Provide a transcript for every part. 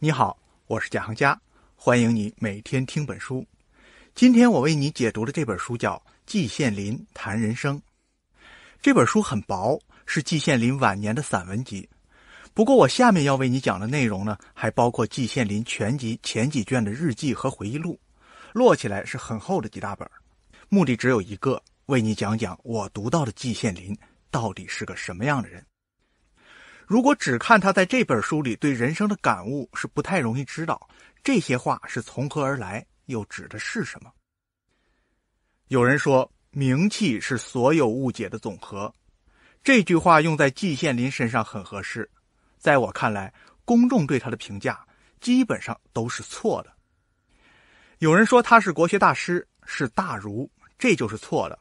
你好，我是贾行家，欢迎你每天听本书。今天我为你解读的这本书叫《季羡林谈人生》。这本书很薄，是季羡林晚年的散文集。不过我下面要为你讲的内容呢，还包括季羡林全集前几卷的日记和回忆录，摞起来是很厚的几大本。目的只有一个，为你讲讲我读到的季羡林到底是个什么样的人。如果只看他在这本书里对人生的感悟，是不太容易知道这些话是从何而来，又指的是什么。有人说名气是所有误解的总和，这句话用在季羡林身上很合适。在我看来，公众对他的评价基本上都是错的。有人说他是国学大师，是大儒，这就是错的。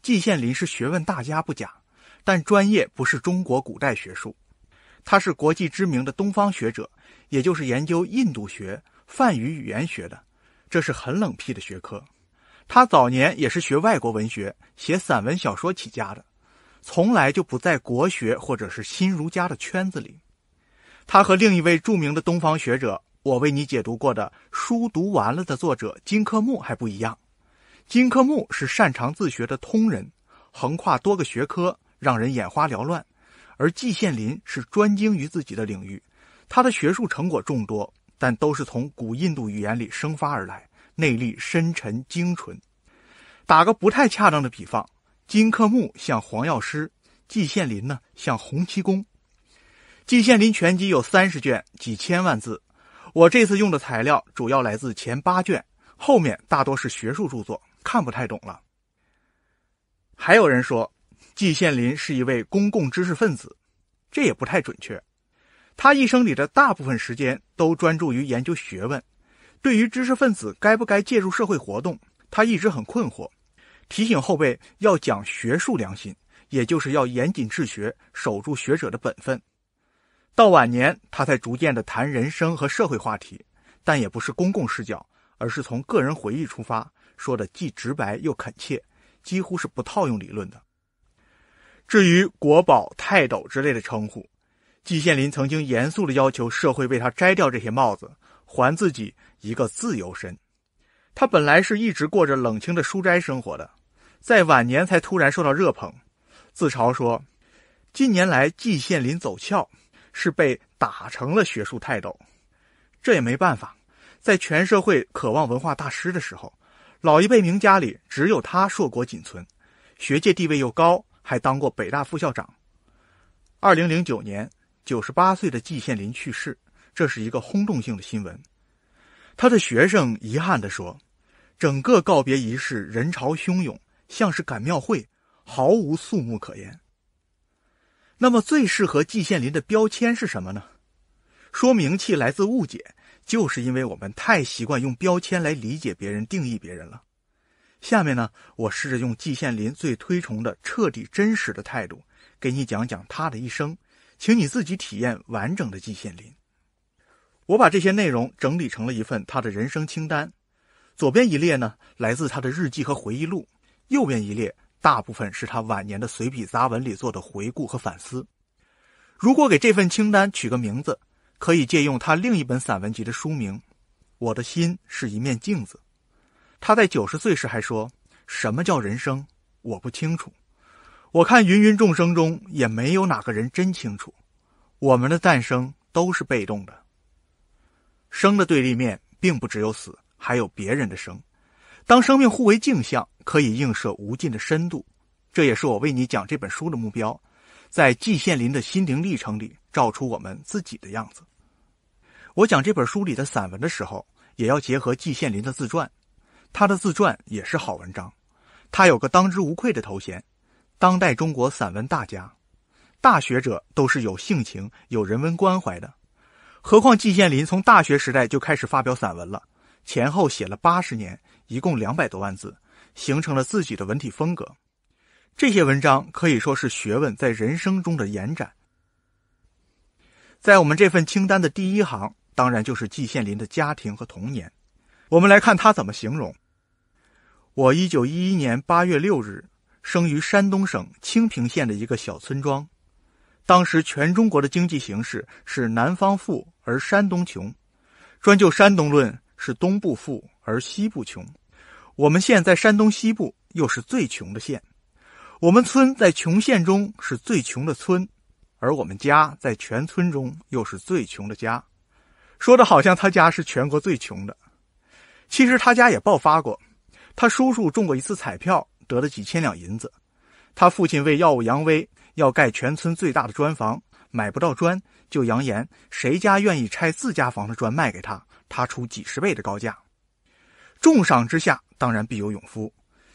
季羡林是学问大家不假，但专业不是中国古代学术。他是国际知名的东方学者，也就是研究印度学、梵语语言学的，这是很冷僻的学科。他早年也是学外国文学、写散文小说起家的，从来就不在国学或者是新儒家的圈子里。他和另一位著名的东方学者，我为你解读过的书读完了的作者金克木还不一样。金克木是擅长自学的通人，横跨多个学科，让人眼花缭乱。而季羡林是专精于自己的领域，他的学术成果众多，但都是从古印度语言里生发而来，内力深沉精纯。打个不太恰当的比方，金克木像黄药师，季羡林呢像洪七公。季羡林全集有三十卷，几千万字。我这次用的材料主要来自前八卷，后面大多是学术著作，看不太懂了。还有人说。季羡林是一位公共知识分子，这也不太准确。他一生里的大部分时间都专注于研究学问。对于知识分子该不该介入社会活动，他一直很困惑。提醒后辈要讲学术良心，也就是要严谨治学，守住学者的本分。到晚年，他才逐渐的谈人生和社会话题，但也不是公共视角，而是从个人回忆出发，说的既直白又恳切，几乎是不套用理论的。至于“国宝”“泰斗”之类的称呼，季羡林曾经严肃地要求社会为他摘掉这些帽子，还自己一个自由身。他本来是一直过着冷清的书斋生活的，在晚年才突然受到热捧。自嘲说：“近年来，季羡林走俏，是被打成了学术泰斗。”这也没办法，在全社会渴望文化大师的时候，老一辈名家里只有他硕果仅存，学界地位又高。还当过北大副校长。二零零九年，九十八岁的季羡林去世，这是一个轰动性的新闻。他的学生遗憾地说：“整个告别仪式人潮汹涌，像是赶庙会，毫无肃穆可言。”那么，最适合季羡林的标签是什么呢？说名气来自误解，就是因为我们太习惯用标签来理解别人、定义别人了。下面呢，我试着用季羡林最推崇的彻底真实的态度，给你讲讲他的一生，请你自己体验完整的季羡林。我把这些内容整理成了一份他的人生清单，左边一列呢来自他的日记和回忆录，右边一列大部分是他晚年的随笔杂文里做的回顾和反思。如果给这份清单取个名字，可以借用他另一本散文集的书名，《我的心是一面镜子》。他在九十岁时还说：“什么叫人生？我不清楚。我看芸芸众生中也没有哪个人真清楚。我们的诞生都是被动的。生的对立面并不只有死，还有别人的生。当生命互为镜像，可以映射无尽的深度。这也是我为你讲这本书的目标，在季羡林的心灵历程里照出我们自己的样子。我讲这本书里的散文的时候，也要结合季羡林的自传。”他的自传也是好文章，他有个当之无愧的头衔——当代中国散文大家。大学者都是有性情、有人文关怀的，何况季羡林从大学时代就开始发表散文了，前后写了八十年，一共两百多万字，形成了自己的文体风格。这些文章可以说是学问在人生中的延展。在我们这份清单的第一行，当然就是季羡林的家庭和童年。我们来看他怎么形容。我一九一一年八月六日生于山东省清平县的一个小村庄。当时全中国的经济形势是南方富而山东穷，专就山东论是东部富而西部穷。我们县在山东西部又是最穷的县，我们村在穷县中是最穷的村，而我们家在全村中又是最穷的家。说的好像他家是全国最穷的，其实他家也爆发过。他叔叔中过一次彩票，得了几千两银子。他父亲为耀武扬威，要盖全村最大的砖房，买不到砖，就扬言谁家愿意拆自家房的砖卖给他，他出几十倍的高价。重赏之下，当然必有勇夫。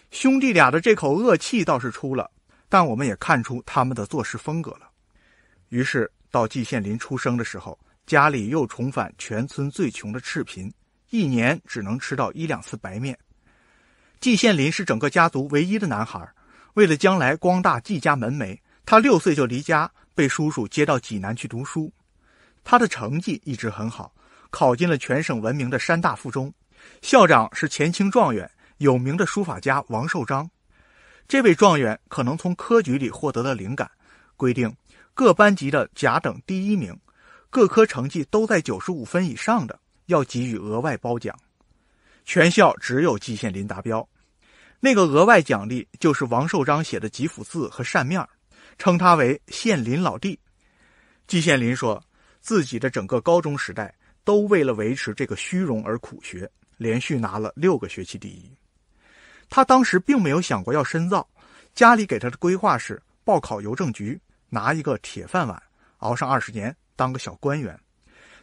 兄弟俩的这口恶气倒是出了，但我们也看出他们的做事风格了。于是到季羡林出生的时候，家里又重返全村最穷的赤贫，一年只能吃到一两次白面。季羡林是整个家族唯一的男孩为了将来光大季家门楣，他六岁就离家，被叔叔接到济南去读书。他的成绩一直很好，考进了全省闻名的山大附中，校长是前清状元、有名的书法家王寿章。这位状元可能从科举里获得了灵感，规定各班级的甲等第一名，各科成绩都在九十五分以上的，要给予额外褒奖。全校只有季羡林达标，那个额外奖励就是王寿章写的几幅字和扇面，称他为“羡林老弟”。季羡林说，自己的整个高中时代都为了维持这个虚荣而苦学，连续拿了六个学期第一。他当时并没有想过要深造，家里给他的规划是报考邮政局，拿一个铁饭碗，熬上二十年当个小官员。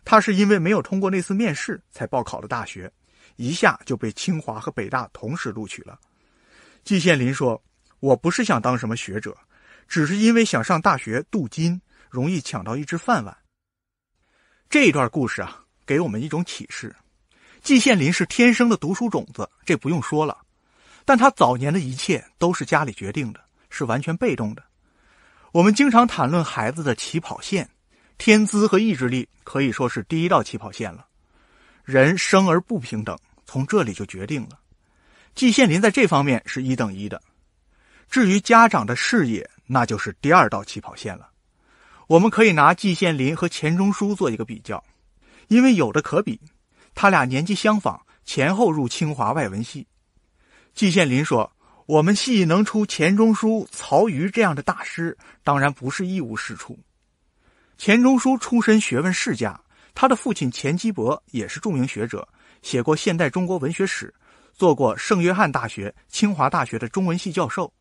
他是因为没有通过那次面试，才报考了大学。一下就被清华和北大同时录取了。季羡林说：“我不是想当什么学者，只是因为想上大学镀金，容易抢到一只饭碗。”这一段故事啊，给我们一种启示：季羡林是天生的读书种子，这不用说了。但他早年的一切都是家里决定的，是完全被动的。我们经常谈论孩子的起跑线，天资和意志力可以说是第一道起跑线了。人生而不平等，从这里就决定了。季羡林在这方面是一等一的。至于家长的事业，那就是第二道起跑线了。我们可以拿季羡林和钱钟书做一个比较，因为有的可比。他俩年纪相仿，前后入清华外文系。季羡林说：“我们系能出钱钟书、曹禺这样的大师，当然不是一无是处。”钱钟书出身学问世家。他的父亲钱基博也是著名学者，写过《现代中国文学史》，做过圣约翰大学、清华大学的中文系教授。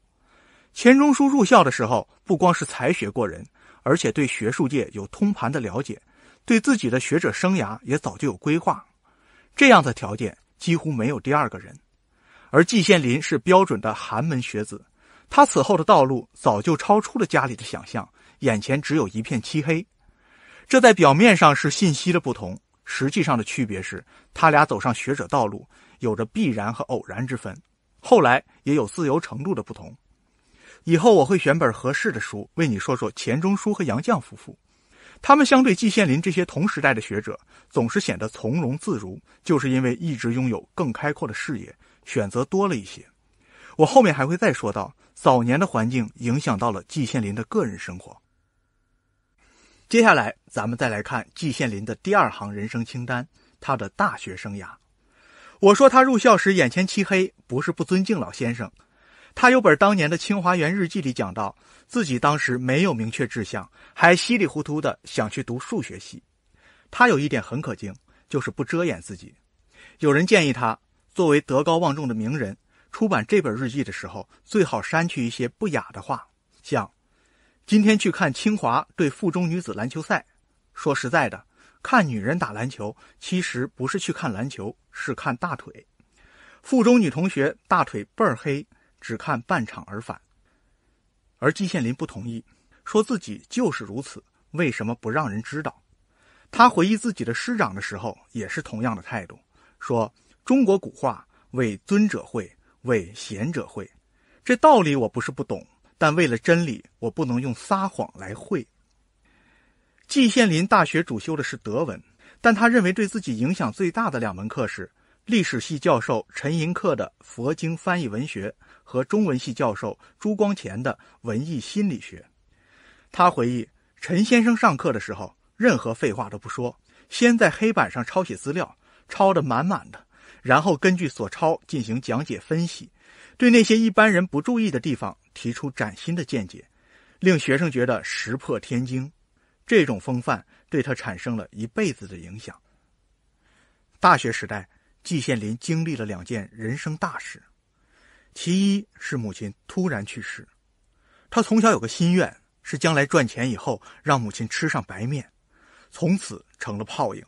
钱钟书入校的时候，不光是才学过人，而且对学术界有通盘的了解，对自己的学者生涯也早就有规划。这样的条件几乎没有第二个人。而季羡林是标准的寒门学子，他此后的道路早就超出了家里的想象，眼前只有一片漆黑。这在表面上是信息的不同，实际上的区别是，他俩走上学者道路有着必然和偶然之分。后来也有自由程度的不同。以后我会选本合适的书，为你说说钱钟书和杨绛夫妇。他们相对季羡林这些同时代的学者，总是显得从容自如，就是因为一直拥有更开阔的视野，选择多了一些。我后面还会再说到，早年的环境影响到了季羡林的个人生活。接下来，咱们再来看季羡林的第二行人生清单，他的大学生涯。我说他入校时眼前漆黑，不是不尊敬老先生。他有本当年的清华园日记里讲到，自己当时没有明确志向，还稀里糊涂的想去读数学系。他有一点很可敬，就是不遮掩自己。有人建议他，作为德高望重的名人，出版这本日记的时候，最好删去一些不雅的话，像。今天去看清华对附中女子篮球赛，说实在的，看女人打篮球其实不是去看篮球，是看大腿。附中女同学大腿倍儿黑，只看半场而返。而季羡林不同意，说自己就是如此，为什么不让人知道？他回忆自己的师长的时候，也是同样的态度，说中国古话“为尊者讳，为贤者讳”，这道理我不是不懂。但为了真理，我不能用撒谎来汇。季羡林大学主修的是德文，但他认为对自己影响最大的两门课是历史系教授陈寅恪的佛经翻译文学和中文系教授朱光潜的文艺心理学。他回忆，陈先生上课的时候，任何废话都不说，先在黑板上抄写资料，抄得满满的，然后根据所抄进行讲解分析，对那些一般人不注意的地方。提出崭新的见解，令学生觉得石破天惊。这种风范对他产生了一辈子的影响。大学时代，季羡林经历了两件人生大事，其一是母亲突然去世。他从小有个心愿，是将来赚钱以后让母亲吃上白面，从此成了泡影。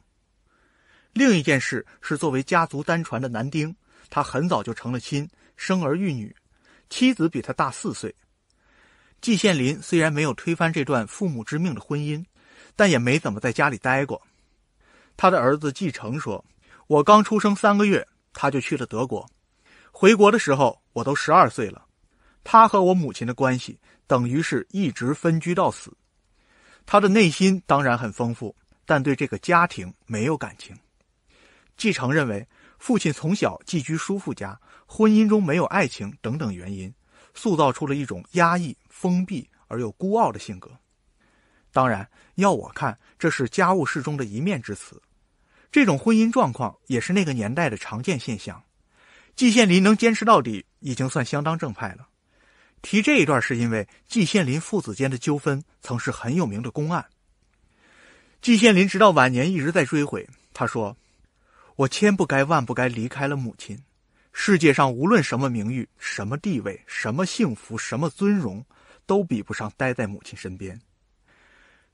另一件事是，作为家族单传的男丁，他很早就成了亲，生儿育女。妻子比他大四岁。季羡林虽然没有推翻这段父母之命的婚姻，但也没怎么在家里待过。他的儿子季承说：“我刚出生三个月，他就去了德国。回国的时候，我都十二岁了。他和我母亲的关系等于是一直分居到死。他的内心当然很丰富，但对这个家庭没有感情。”季承认为，父亲从小寄居叔父家。婚姻中没有爱情等等原因，塑造出了一种压抑、封闭而又孤傲的性格。当然，要我看，这是家务事中的一面之词。这种婚姻状况也是那个年代的常见现象。季羡林能坚持到底，已经算相当正派了。提这一段，是因为季羡林父子间的纠纷曾是很有名的公案。季羡林直到晚年一直在追悔，他说：“我千不该万不该离开了母亲。”世界上无论什么名誉、什么地位、什么幸福、什么尊荣，都比不上待在母亲身边。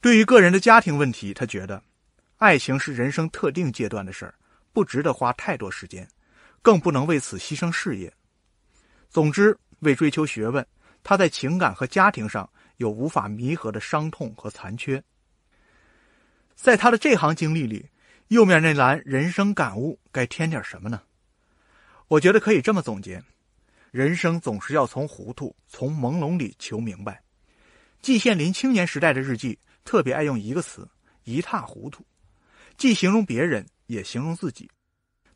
对于个人的家庭问题，他觉得，爱情是人生特定阶段的事儿，不值得花太多时间，更不能为此牺牲事业。总之，为追求学问，他在情感和家庭上有无法弥合的伤痛和残缺。在他的这行经历里，右面那栏人生感悟该添点什么呢？我觉得可以这么总结：人生总是要从糊涂、从朦胧里求明白。季羡林青年时代的日记特别爱用一个词——一塌糊涂，既形容别人，也形容自己。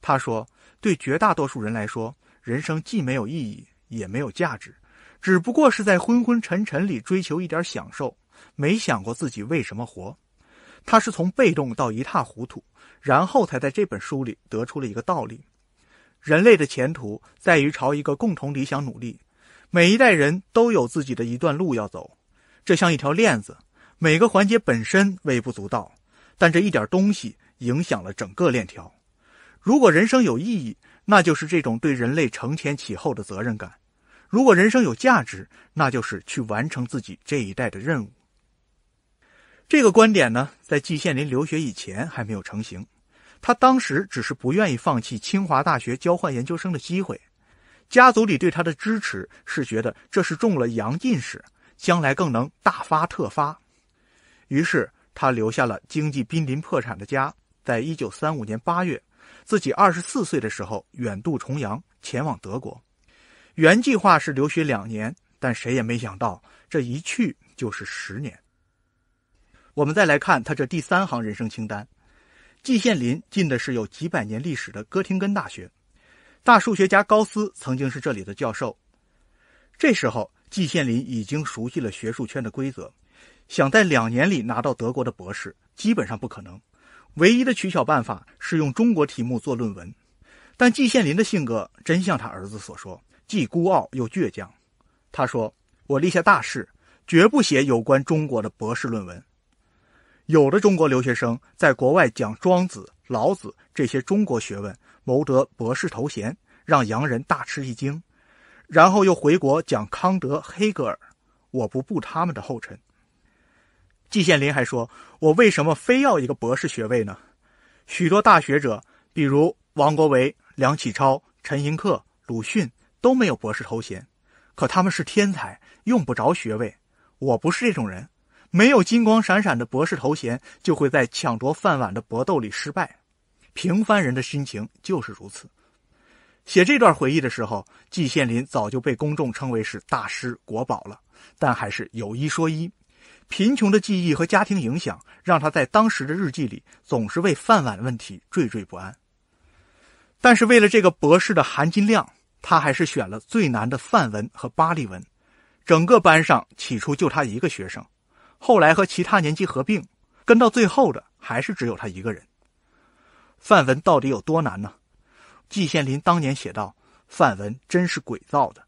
他说：“对绝大多数人来说，人生既没有意义，也没有价值，只不过是在昏昏沉沉里追求一点享受，没想过自己为什么活。”他是从被动到一塌糊涂，然后才在这本书里得出了一个道理。人类的前途在于朝一个共同理想努力，每一代人都有自己的一段路要走，这像一条链子，每个环节本身微不足道，但这一点东西影响了整个链条。如果人生有意义，那就是这种对人类承前启后的责任感；如果人生有价值，那就是去完成自己这一代的任务。这个观点呢，在季羡林留学以前还没有成型。他当时只是不愿意放弃清华大学交换研究生的机会，家族里对他的支持是觉得这是中了洋进士，将来更能大发特发，于是他留下了经济濒临破产的家，在一九三五年八月，自己二十四岁的时候远渡重洋前往德国，原计划是留学两年，但谁也没想到这一去就是十年。我们再来看他这第三行人生清单。季羡林进的是有几百年历史的哥廷根大学，大数学家高斯曾经是这里的教授。这时候，季羡林已经熟悉了学术圈的规则，想在两年里拿到德国的博士，基本上不可能。唯一的取巧办法是用中国题目做论文，但季羡林的性格真像他儿子所说，既孤傲又倔强。他说：“我立下大事，绝不写有关中国的博士论文。”有的中国留学生在国外讲庄子、老子这些中国学问，谋得博士头衔，让洋人大吃一惊，然后又回国讲康德、黑格尔。我不步他们的后尘。季羡林还说：“我为什么非要一个博士学位呢？许多大学者，比如王国维、梁启超、陈寅恪、鲁迅都没有博士头衔，可他们是天才，用不着学位。我不是这种人。”没有金光闪闪的博士头衔，就会在抢夺饭碗的搏斗里失败。平凡人的心情就是如此。写这段回忆的时候，季羡林早就被公众称为是大师、国宝了，但还是有一说一，贫穷的记忆和家庭影响，让他在当时的日记里总是为饭碗问题惴惴不安。但是为了这个博士的含金量，他还是选了最难的范文和巴黎文。整个班上起初就他一个学生。后来和其他年级合并，跟到最后的还是只有他一个人。范文到底有多难呢？季羡林当年写道：“范文真是鬼造的，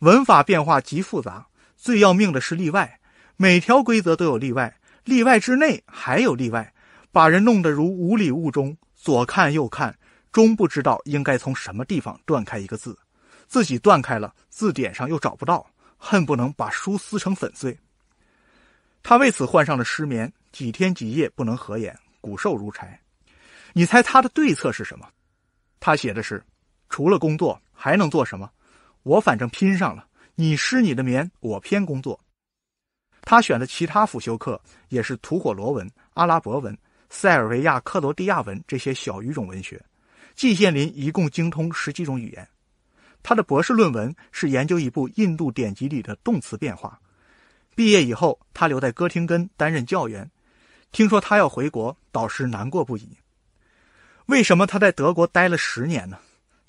文法变化极复杂。最要命的是例外，每条规则都有例外，例外之内还有例外，把人弄得如无里雾中，左看右看，终不知道应该从什么地方断开一个字。自己断开了，字典上又找不到，恨不能把书撕成粉碎。”他为此患上了失眠，几天几夜不能合眼，骨瘦如柴。你猜他的对策是什么？他写的是：“除了工作还能做什么？我反正拼上了，你失你的眠，我偏工作。”他选的其他辅修课也是吐火罗文、阿拉伯文、塞尔维亚克罗地亚文这些小语种文学。季羡林一共精通十几种语言。他的博士论文是研究一部印度典籍里的动词变化。毕业以后，他留在哥廷根担任教员。听说他要回国，导师难过不已。为什么他在德国待了十年呢？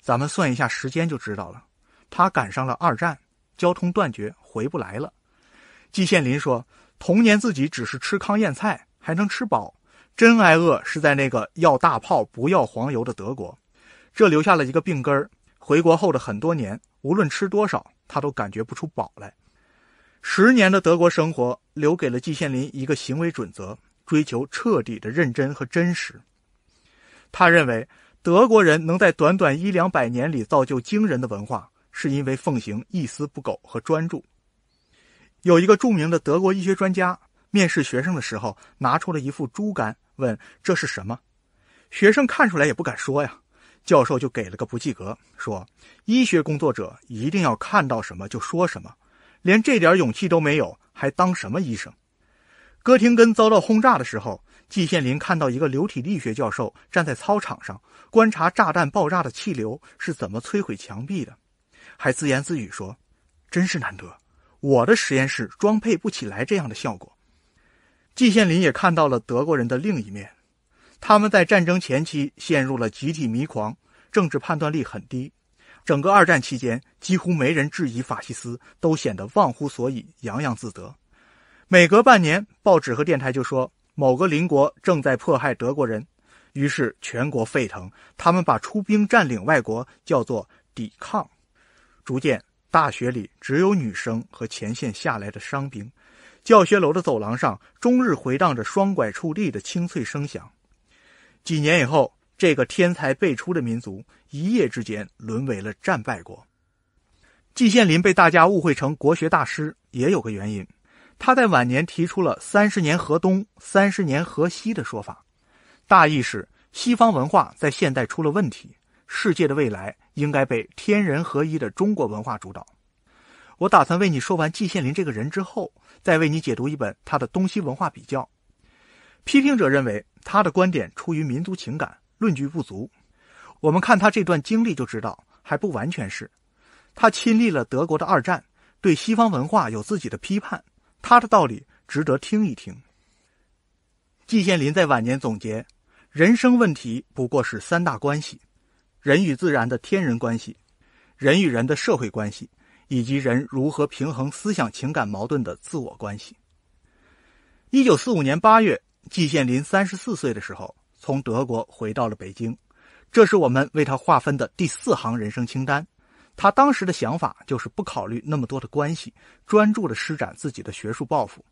咱们算一下时间就知道了。他赶上了二战，交通断绝，回不来了。季羡林说，童年自己只是吃糠咽菜还能吃饱，真挨饿是在那个要大炮不要黄油的德国。这留下了一个病根儿。回国后的很多年，无论吃多少，他都感觉不出饱来。十年的德国生活，留给了季羡林一个行为准则：追求彻底的认真和真实。他认为，德国人能在短短一两百年里造就惊人的文化，是因为奉行一丝不苟和专注。有一个著名的德国医学专家面试学生的时候，拿出了一副猪肝，问这是什么？学生看出来也不敢说呀，教授就给了个不及格，说：医学工作者一定要看到什么就说什么。连这点勇气都没有，还当什么医生？哥廷根遭到轰炸的时候，季羡林看到一个流体力学教授站在操场上观察炸弹爆炸的气流是怎么摧毁墙壁的，还自言自语说：“真是难得，我的实验室装配不起来这样的效果。”季羡林也看到了德国人的另一面，他们在战争前期陷入了集体迷狂，政治判断力很低。整个二战期间，几乎没人质疑法西斯，都显得忘乎所以、洋洋自得。每隔半年，报纸和电台就说某个邻国正在迫害德国人，于是全国沸腾。他们把出兵占领外国叫做抵抗。逐渐，大学里只有女生和前线下来的伤兵。教学楼的走廊上，终日回荡着双拐触地的清脆声响。几年以后。这个天才辈出的民族，一夜之间沦为了战败国。季羡林被大家误会成国学大师，也有个原因，他在晚年提出了“三十年河东，三十年河西”的说法，大意是西方文化在现代出了问题，世界的未来应该被天人合一的中国文化主导。我打算为你说完季羡林这个人之后，再为你解读一本他的东西文化比较。批评者认为他的观点出于民族情感。论据不足，我们看他这段经历就知道还不完全是。他亲历了德国的二战，对西方文化有自己的批判，他的道理值得听一听。季羡林在晚年总结，人生问题不过是三大关系：人与自然的天人关系，人与人的社会关系，以及人如何平衡思想情感矛盾的自我关系。一九四五年八月，季羡林三十四岁的时候。从德国回到了北京，这是我们为他划分的第四行人生清单。他当时的想法就是不考虑那么多的关系，专注地施展自己的学术抱负。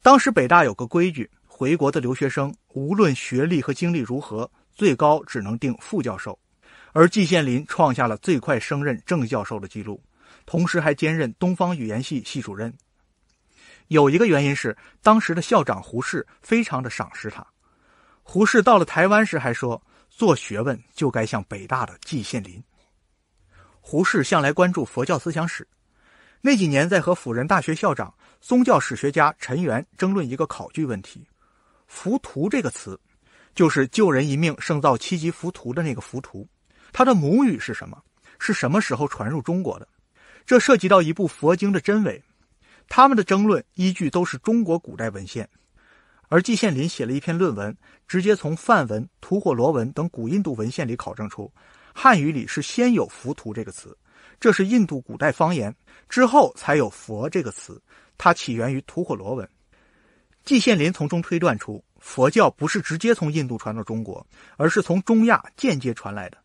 当时北大有个规矩，回国的留学生无论学历和经历如何，最高只能定副教授。而季羡林创下了最快升任正教授的记录，同时还兼任东方语言系系主任。有一个原因是，当时的校长胡适非常的赏识他。胡适到了台湾时还说，做学问就该像北大的季羡林。胡适向来关注佛教思想史，那几年在和辅仁大学校长、宗教史学家陈垣争论一个考据问题，“浮屠”这个词，就是“救人一命胜造七级浮屠”的那个“浮屠”，它的母语是什么？是什么时候传入中国的？这涉及到一部佛经的真伪。他们的争论依据都是中国古代文献。而季羡林写了一篇论文，直接从梵文、吐火罗文等古印度文献里考证出，汉语里是先有“浮屠”这个词，这是印度古代方言，之后才有“佛”这个词，它起源于吐火罗文。季羡林从中推断出，佛教不是直接从印度传到中国，而是从中亚间接传来的。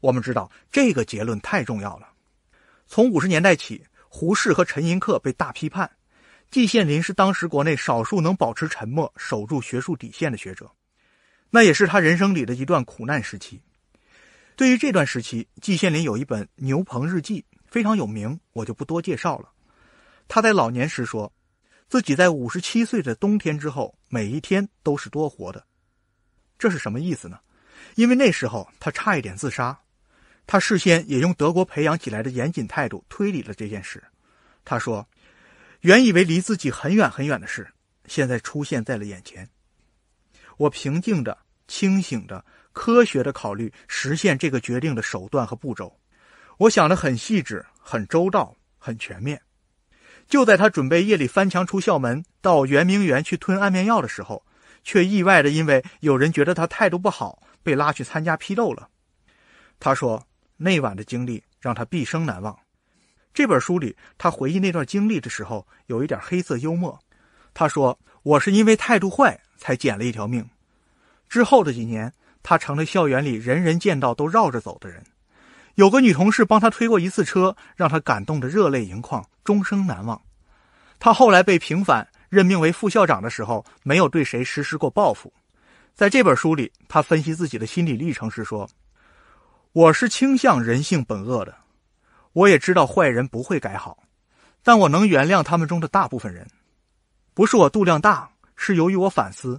我们知道，这个结论太重要了。从五十年代起，胡适和陈寅恪被大批判。季羡林是当时国内少数能保持沉默、守住学术底线的学者，那也是他人生里的一段苦难时期。对于这段时期，季羡林有一本《牛棚日记》，非常有名，我就不多介绍了。他在老年时说，自己在五十七岁的冬天之后，每一天都是多活的。这是什么意思呢？因为那时候他差一点自杀，他事先也用德国培养起来的严谨态度推理了这件事。他说。原以为离自己很远很远的事，现在出现在了眼前。我平静着、清醒着、科学的考虑实现这个决定的手段和步骤。我想的很细致、很周到、很全面。就在他准备夜里翻墙出校门到圆明园去吞安眠药的时候，却意外的因为有人觉得他态度不好，被拉去参加批斗了。他说，那晚的经历让他毕生难忘。这本书里，他回忆那段经历的时候有一点黑色幽默。他说：“我是因为态度坏才捡了一条命。”之后的几年，他成了校园里人人见到都绕着走的人。有个女同事帮他推过一次车，让他感动得热泪盈眶，终生难忘。他后来被平反，任命为副校长的时候，没有对谁实施过报复。在这本书里，他分析自己的心理历程时说：“我是倾向人性本恶的。”我也知道坏人不会改好，但我能原谅他们中的大部分人。不是我度量大，是由于我反思：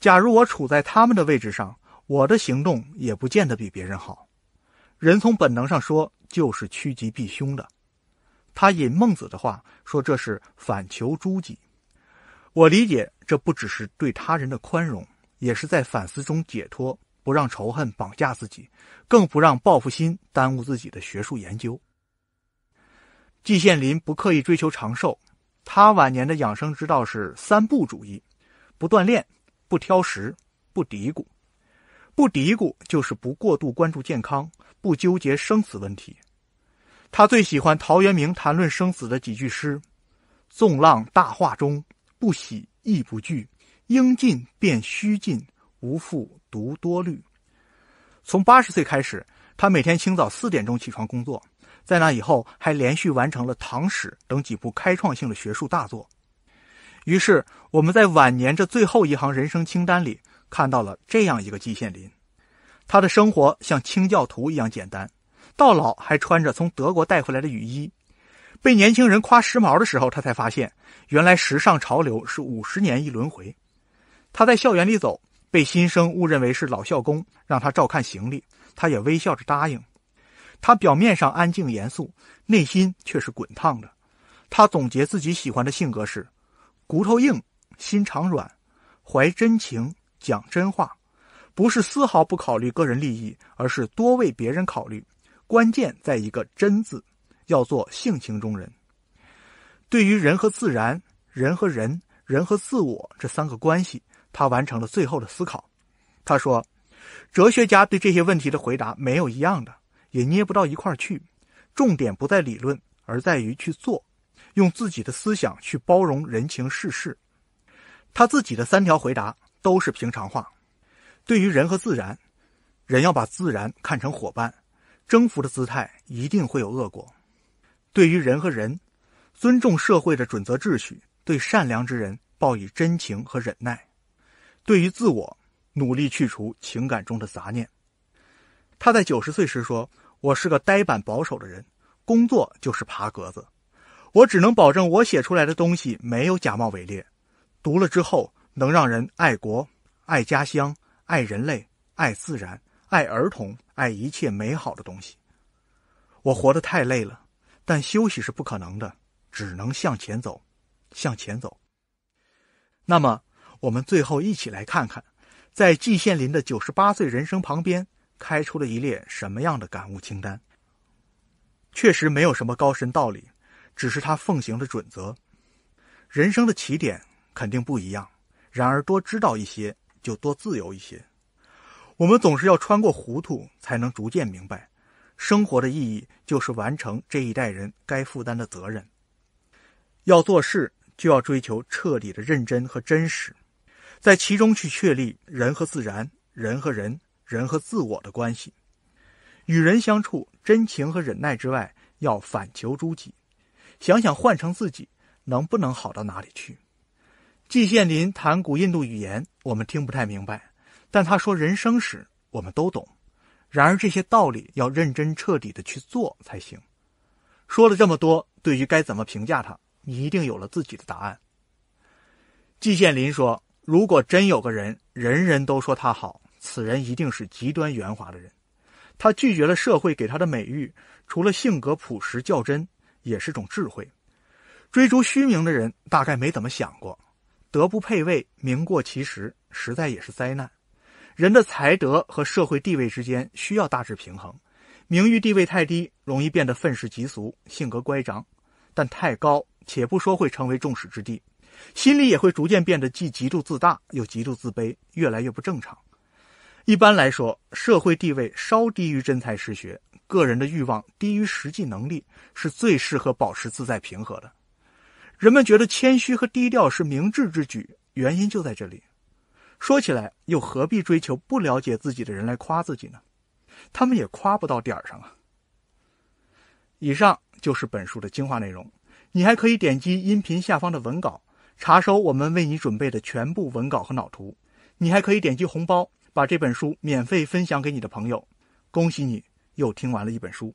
假如我处在他们的位置上，我的行动也不见得比别人好。人从本能上说就是趋吉避凶的。他引孟子的话说：“这是反求诸己。”我理解，这不只是对他人的宽容，也是在反思中解脱，不让仇恨绑架自己，更不让报复心耽误自己的学术研究。季羡林不刻意追求长寿，他晚年的养生之道是三不主义：不锻炼，不挑食，不嘀咕。不嘀咕就是不过度关注健康，不纠结生死问题。他最喜欢陶渊明谈论生死的几句诗：“纵浪大化中，不喜亦不惧；应尽便须尽，无复独多虑。”从八十岁开始，他每天清早四点钟起床工作。在那以后，还连续完成了《唐史》等几部开创性的学术大作。于是，我们在晚年这最后一行人生清单里，看到了这样一个季羡林：他的生活像清教徒一样简单，到老还穿着从德国带回来的雨衣。被年轻人夸时髦的时候，他才发现，原来时尚潮流是五十年一轮回。他在校园里走，被新生误认为是老校工，让他照看行李，他也微笑着答应。他表面上安静严肃，内心却是滚烫的。他总结自己喜欢的性格是：骨头硬，心肠软，怀真情，讲真话。不是丝毫不考虑个人利益，而是多为别人考虑。关键在一个“真”字，要做性情中人。对于人和自然、人和人、人和自我这三个关系，他完成了最后的思考。他说：“哲学家对这些问题的回答没有一样的。”也捏不到一块儿去，重点不在理论，而在于去做，用自己的思想去包容人情世事。他自己的三条回答都是平常话：，对于人和自然，人要把自然看成伙伴，征服的姿态一定会有恶果；，对于人和人，尊重社会的准则秩序，对善良之人报以真情和忍耐；，对于自我，努力去除情感中的杂念。他在九十岁时说。我是个呆板保守的人，工作就是爬格子。我只能保证我写出来的东西没有假冒伪劣，读了之后能让人爱国、爱家乡、爱人类、爱自然、爱儿童、爱一切美好的东西。我活得太累了，但休息是不可能的，只能向前走，向前走。那么，我们最后一起来看看，在季羡林的九十八岁人生旁边。开出了一列什么样的感悟清单？确实没有什么高深道理，只是他奉行的准则。人生的起点肯定不一样，然而多知道一些就多自由一些。我们总是要穿过糊涂才能逐渐明白，生活的意义就是完成这一代人该负担的责任。要做事，就要追求彻底的认真和真实，在其中去确立人和自然，人和人。人和自我的关系，与人相处，真情和忍耐之外，要反求诸己，想想换成自己能不能好到哪里去。季羡林谈古印度语言，我们听不太明白，但他说人生史我们都懂。然而这些道理要认真彻底的去做才行。说了这么多，对于该怎么评价他，你一定有了自己的答案。季羡林说：“如果真有个人，人人都说他好。”此人一定是极端圆滑的人，他拒绝了社会给他的美誉，除了性格朴实较真，也是种智慧。追逐虚名的人大概没怎么想过，德不配位，名过其实，实在也是灾难。人的才德和社会地位之间需要大致平衡，名誉地位太低，容易变得愤世嫉俗，性格乖张；但太高，且不说会成为众矢之的，心里也会逐渐变得既极度自大又极度自卑，越来越不正常。一般来说，社会地位稍低于真才实学，个人的欲望低于实际能力，是最适合保持自在平和的。人们觉得谦虚和低调是明智之举，原因就在这里。说起来，又何必追求不了解自己的人来夸自己呢？他们也夸不到点儿上啊。以上就是本书的精华内容。你还可以点击音频下方的文稿，查收我们为你准备的全部文稿和脑图。你还可以点击红包。把这本书免费分享给你的朋友，恭喜你又听完了一本书。